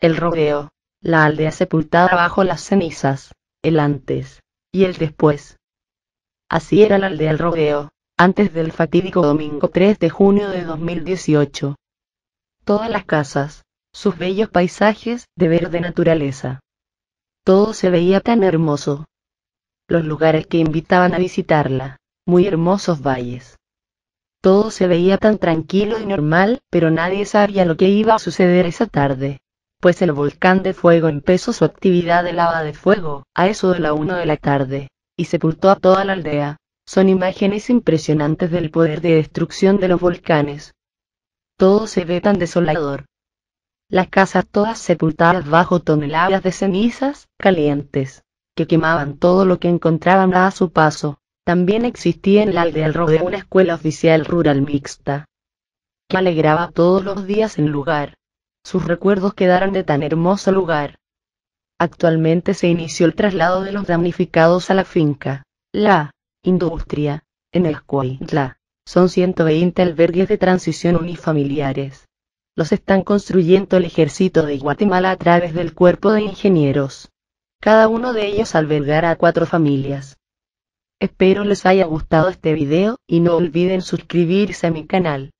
el rodeo, la aldea sepultada bajo las cenizas, el antes y el después. Así era la aldea el rodeo, antes del fatídico domingo 3 de junio de 2018. Todas las casas, sus bellos paisajes de verde naturaleza. Todo se veía tan hermoso. Los lugares que invitaban a visitarla, muy hermosos valles. Todo se veía tan tranquilo y normal, pero nadie sabía lo que iba a suceder esa tarde pues el volcán de fuego empezó su actividad de lava de fuego a eso de la 1 de la tarde, y sepultó a toda la aldea. Son imágenes impresionantes del poder de destrucción de los volcanes. Todo se ve tan desolador. Las casas todas sepultadas bajo toneladas de cenizas calientes, que quemaban todo lo que encontraban a su paso. También existía en la aldea el rodeo una escuela oficial rural mixta, que alegraba todos los días el lugar sus recuerdos quedaron de tan hermoso lugar. Actualmente se inició el traslado de los damnificados a la finca. La industria, en el Escuaitla, son 120 albergues de transición unifamiliares. Los están construyendo el ejército de Guatemala a través del cuerpo de ingenieros. Cada uno de ellos albergará a cuatro familias. Espero les haya gustado este video y no olviden suscribirse a mi canal.